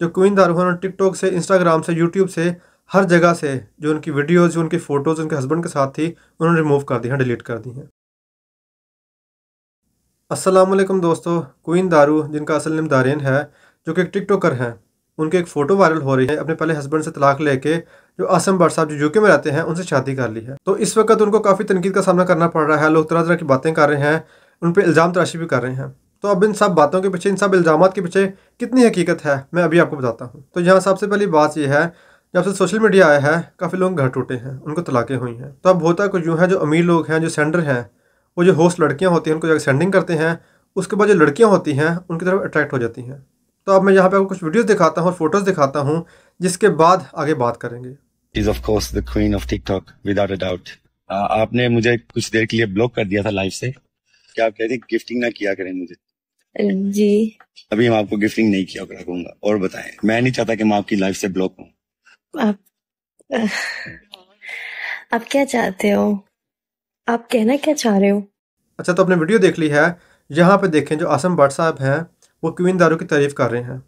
जो क्वीन उन्होंने टिकटॉक से इंस्टाग्राम से यूट्यूब से हर जगह से जो उनकी वीडियोज़ उनकी फ़ोटोज़ उनके हस्बैंड के साथ थी उन्होंने रिमूव कर दी हैं डिलीट कर दी हैं असलम दोस्तों क्वीन दारू जिनका असल नाम दारेन है जो कि एक टिकटॉकर हैं उनकी एक फ़ोटो वायरल हो रही है अपने पहले हस्बैंड से तलाक लेके जो आसम भट्ट साहब जो यूके में रहते हैं उनसे शादी कर ली है तो इस वक्त उनको काफ़ी तनकीद का सामना करना पड़ रहा है लोग तरह तरह की बातें कर रहे हैं उन पर इल्ज़ाम तराशी भी कर रहे हैं तो अब इन सब बातों के पीछे इन सब इल्ज़ाम के पीछे कितनी हकीकत है मैं अभी आपको बताता हूँ तो यहाँ सबसे पहली बात यह है जब से सोशल मीडिया आया है काफ़ी लोग घर टूटे हैं उनको तलाक़ें हुई हैं तो अब होता कुछ यूँ है जो अमीर लोग हैं जो सेंडर हैं वो जो होस्ट लड़कियाँ होती हैं उनको जगह सेंडिंग करते हैं उसके बाद जो लड़कियाँ होती हैं उनकी तरफ अट्रैक्ट हो जाती हैं तो अब मैं यहाँ पे आपको कुछ वीडियोज़ दिखाता हूँ और फोटोज दिखाता हूँ जिसके बाद आगे बात करेंगे is of course the queen of TikTok without a doubt आपने मुझे कुछ देर के लिए ब्लॉक कर दिया था लाइफ से क्या आप कहते गिफ्टिंग ना किया करें मुझे जी अभी हम आपको गिफ्टिंग नहीं किया रखूंगा और बताएं मैं नहीं चाहता कि मैं आपकी लाइफ से ब्लॉक हूँ आप आप क्या चाहते हो आप कहना क्या चाह रहे हो अच्छा तो आपने वीडियो देख ली है यहाँ पे देखें जो आसम भट्ट साहब हैं वो क्वीन दारू की तारीफ कर रहे हैं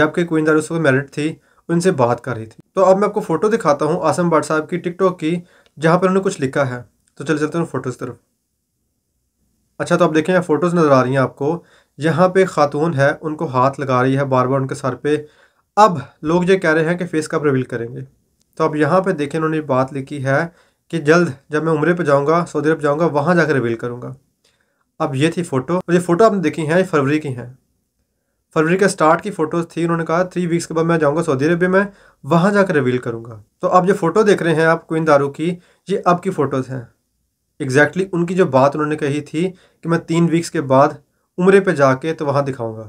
जबकि क्वीन दारू उसको तो मैरिड थी उनसे बात कर रही थी तो अब मैं आपको फ़ोटो दिखाता हूँ आसम भट्ट साहब की टिकटॉक की जहाँ पर उन्होंने कुछ लिखा है तो चले चलते हैं फोटो की तरफ अच्छा तो आप देखें यहाँ फ़ोटोज़ नज़र आ रही हैं आपको यहाँ पे खातून है उनको हाथ लगा रही है बार बार उनके सर पे अब लोग ये कह रहे हैं कि फेस कब रिवील करेंगे तो अब यहाँ पे देखें उन्होंने बात लिखी है कि जल्द जब मैं उम्र पर जाऊँगा सऊदी अरब जाऊँगा वहाँ जाकर रिवील करूँगा अब ये थी फ़ोटो और ये फ़ोटो आपने देखी है ये फरवरी की हैं फरवरी के स्टार्ट की फ़ोटोज़ थी उन्होंने कहा थ्री वीक्स के बाद मैं जाऊँगा सऊदी अरब में वहाँ जाकर रिवील करूँगा तो अब जो फ़ोटो देख रहे हैं आप क्वीन दारू की ये अब की फ़ोटोज़ हैं एग्जैक्टली exactly उनकी जो बात उन्होंने कही थी कि मैं तीन वीक्स के बाद उम्र पे जाके तो वहाँ दिखाऊंगा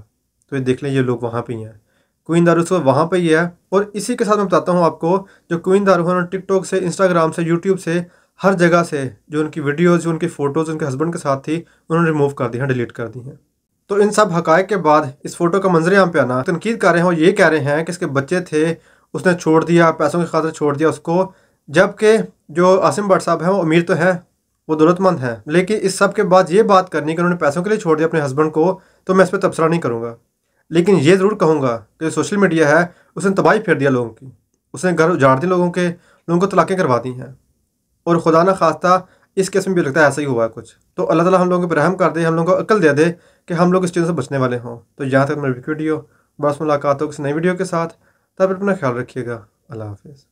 तो ये देख लें ये लोग वहाँ पे ही हैं क्वीन सो वहाँ पे ही है और इसी के साथ मैं बताता हूँ आपको जो क्वीन दारूसो उन्होंने टिकटॉक से इंस्टाग्राम से यूट्यूब से हर जगह से जो उनकी वीडियोज़ जो उनकी फ़ोटोज़ उनके हस्बैंड के साथ थी उन्होंने रिमूव कर दी हैं डिलीट कर दी हैं तो इन सब हक़ के बाद इस फोटो का मंजर यहाँ पे आना तनकीद कर रहे हैं और ये कह रहे हैं कि इसके बच्चे थे उसने छोड़ दिया पैसों की खातर छोड़ दिया उसको जबकि जो आसिम भट्ट साहब हैं वो अमीर तो हैं वो दौलतमंद हैं लेकिन इस सब के बाद ये बात करनी कि उन्होंने पैसों के लिए छोड़ दिया अपने हस्बैंड को तो मैं इस पर तबसरा नहीं करूँगा लेकिन ये ज़रूर कहूँगा कि सोशल मीडिया है उसने तबाही फेर दिया लोगों की उसने घर उजाड़ दी लोगों के लोगों को तलाक़ें करवा दी हैं और खुदा न खास्ता इस केस में भी लगता है ऐसा ही हुआ है कुछ तो अल्लाह ताला हम लोगों पर रहम कर दे हम लोगों को अक्ल दे दे कि हम लोग इस चीज़ों से बचने वाले हों तो यहाँ तक मेरी वीडियो बस मुलाकात हो किसी नई वीडियो के साथ तब अपना ख्याल रखिएगा अल्लाह हाफिज़